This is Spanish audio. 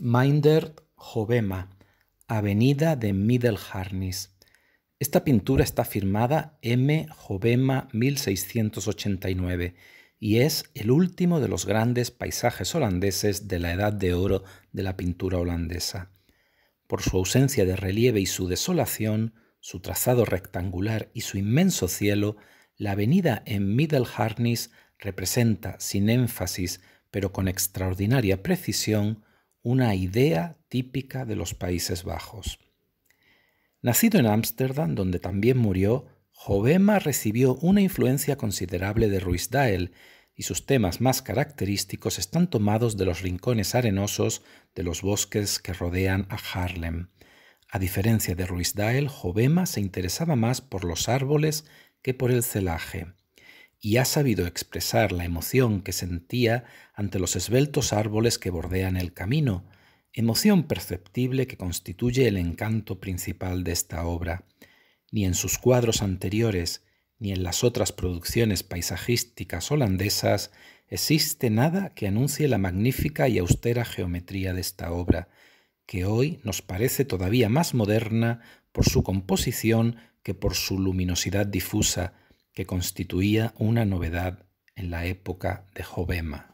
Minder Jovema, Avenida de Middelharnis. Esta pintura está firmada M. Jovema 1689 y es el último de los grandes paisajes holandeses de la Edad de Oro de la pintura holandesa. Por su ausencia de relieve y su desolación, su trazado rectangular y su inmenso cielo, la avenida en Middelharnis representa sin énfasis pero con extraordinaria precisión una idea típica de los Países Bajos. Nacido en Ámsterdam, donde también murió, Jovema recibió una influencia considerable de Dahl y sus temas más característicos están tomados de los rincones arenosos de los bosques que rodean a Harlem. A diferencia de Dahl, Jovema se interesaba más por los árboles que por el celaje y ha sabido expresar la emoción que sentía ante los esbeltos árboles que bordean el camino, emoción perceptible que constituye el encanto principal de esta obra. Ni en sus cuadros anteriores, ni en las otras producciones paisajísticas holandesas, existe nada que anuncie la magnífica y austera geometría de esta obra, que hoy nos parece todavía más moderna por su composición que por su luminosidad difusa, que constituía una novedad en la época de Jovema.